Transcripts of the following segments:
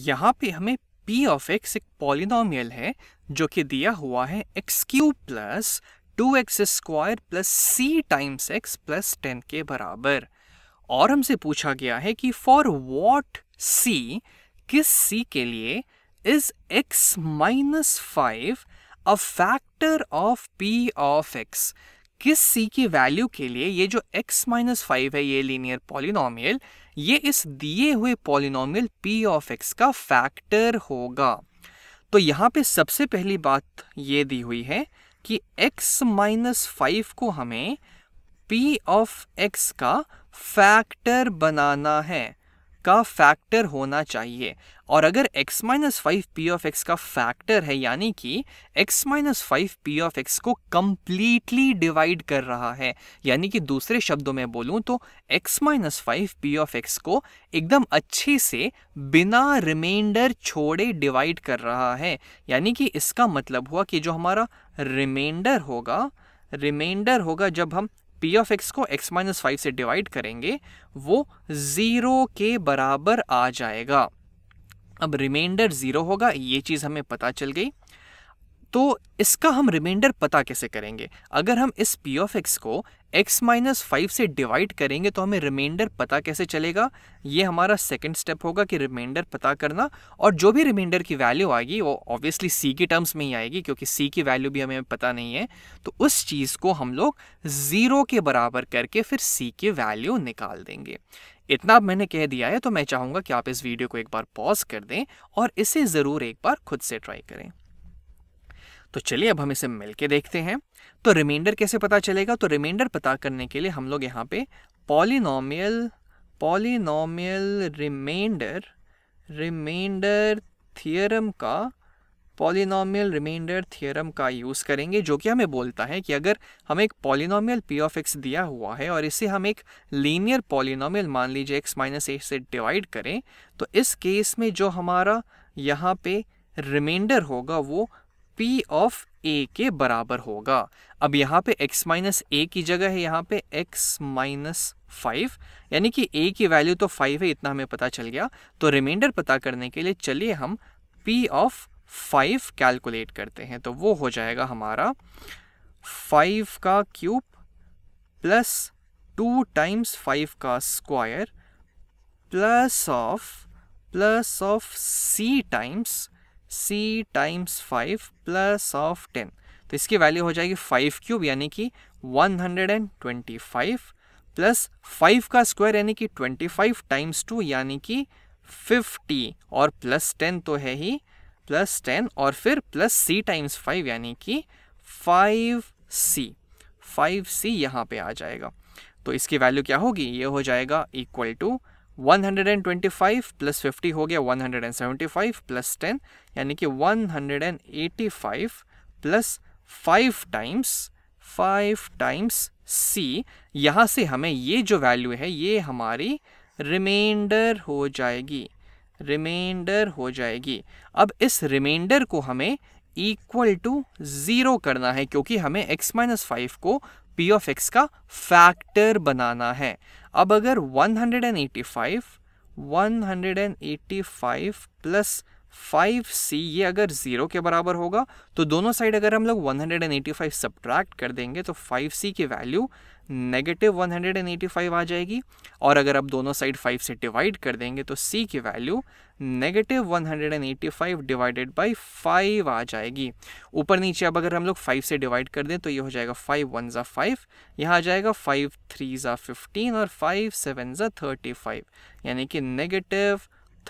यहाँ पे हमें पी ऑफ एक्स एक पॉलिनोमियल है जो कि दिया हुआ है X cube plus two X square plus C times X plus ten के बराबर और हमसे पूछा गया है कि फॉर वॉट सी किस सी के लिए is X minus five a factor of P of X किस सी की वैल्यू के लिए ये जो x माइनस फाइव है ये लीनियर पॉलिनोमियल ये इस दिए हुए पॉलिनोमियल p ऑफ x का फैक्टर होगा तो यहाँ पे सबसे पहली बात ये दी हुई है कि x माइनस फाइव को हमें p ऑफ x का फैक्टर बनाना है का फैक्टर होना चाहिए और अगर x minus five P of X का फैक्टर है यानी कि x minus five P of X को कम्प्लीटली डिवाइड कर रहा है यानी कि दूसरे शब्दों में बोलूँ तो x minus five P of X को एकदम अच्छे से बिना रिमाइंडर छोड़े डिवाइड कर रहा है यानी कि इसका मतलब हुआ कि जो हमारा रिमाइंडर होगा रिमाइंडर होगा जब हम पी ऑफ एक्स को एक्स माइनस फाइव से डिवाइड करेंगे वो ज़ीरो के बराबर आ जाएगा अब रिमाइंडर ज़ीरो होगा ये चीज़ हमें पता चल गई तो इसका हम रिमाइंडर पता कैसे करेंगे अगर हम इस पी ऑफ एक्स को x माइनस फाइव से डिवाइड करेंगे तो हमें रिमाइंडर पता कैसे चलेगा ये हमारा सेकेंड स्टेप होगा कि रिमाइंडर पता करना और जो भी रिमाइंडर की वैल्यू आएगी वो ऑब्वियसली सी की टर्म्स में ही आएगी क्योंकि सी की वैल्यू भी हमें पता नहीं है तो उस चीज़ को हम लोग ज़ीरो के बराबर करके फिर सी के वैल्यू निकाल देंगे इतना मैंने कह दिया है तो मैं चाहूँगा कि आप इस वीडियो को एक बार पॉज कर दें और इसे ज़रूर एक बार खुद से ट्राई करें तो चलिए अब हम इसे मिल देखते हैं तो रिमाइंडर कैसे पता चलेगा तो रिमाइंडर पता करने के लिए हम लोग यहाँ पे polynomial polynomial remainder remainder theorem का पॉलिनोमियल रिमाइंडर थियरम का यूज़ करेंगे जो कि हमें बोलता है कि अगर हमें एक पॉलिनोमियल पी ऑफ एक्स दिया हुआ है और इसे हम एक लीनियर पॉलिनोमियल मान लीजिए एक्स माइनस ए से डिवाइड करें तो इस केस में जो हमारा यहाँ पे रिमाइंडर होगा वो पी ऑफ ए के बराबर होगा अब यहाँ पे x माइनस ए की जगह है यहाँ पे x माइनस फाइव यानी कि a की वैल्यू तो फाइव है इतना हमें पता चल गया तो रिमाइंडर पता करने के लिए चलिए हम p ऑफ फाइव कैलकुलेट करते हैं तो वो हो जाएगा हमारा फाइव का cube plus two times five का square plus of plus of c times C times five plus of ten तो इसकी वैल्यू हो जाएगी फाइव क्यूब यानी कि one hundred and twenty five plus five का स्क्वायर यानी कि ट्वेंटी फाइव टाइम्स टू यानी कि फिफ्टी और प्लस टेन तो है ही प्लस टेन और फिर प्लस सी टाइम्स फाइव यानी कि फाइव सी फाइव सी यहाँ पे आ जाएगा तो इसकी वैल्यू क्या होगी ये हो जाएगा इक्वल टू 125 प्लस 50 हो गया 175 प्लस 10 यानी कि 185 प्लस 5 टाइम्स 5 टाइम्स C यहाँ से हमें ये जो वैल्यू है ये हमारी रिमाइंडर हो जाएगी रिमाइंडर हो जाएगी अब इस रिमाइंडर को हमें इक्वल टू ज़ीरो करना है क्योंकि हमें x माइनस फाइव को पी ऑफ एक्स का फैक्टर बनाना है अब अगर 185 185 प्लस फाइव सी ये अगर ज़ीरो के बराबर होगा तो दोनों साइड अगर हम लोग one hundred and eighty five subtract कर देंगे तो फाइव सी की value negative one hundred and eighty five आ जाएगी और अगर आप दोनों साइड फाइव से डिवाइड कर देंगे तो सी की value negative one hundred and eighty five divided by five आ जाएगी ऊपर नीचे अब अगर हम लोग फाइव से डिवाइड कर दें तो ये हो जाएगा फाइव वन ज़ा फाइव यहाँ आ जाएगा फाइव थ्री ज़ा फिफ्टीन और फाइव सेवन ज़ा थर्टी फाइव यानी कि नेगेटिव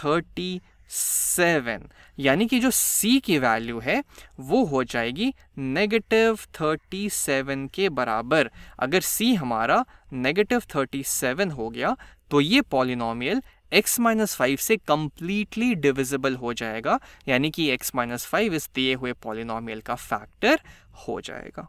थर्टी सेवन यानी कि जो C की वैल्यू है वो हो जाएगी नेगेटिव थर्टी सेवन के बराबर अगर C हमारा नेगेटिव थर्टी सेवन हो गया तो ये पॉलिनोमियल x माइनस फाइव से कम्प्लीटली डिविजिबल हो जाएगा यानी कि x माइनस फाइव इस दिए हुए पॉलिनोमियल का फैक्टर हो जाएगा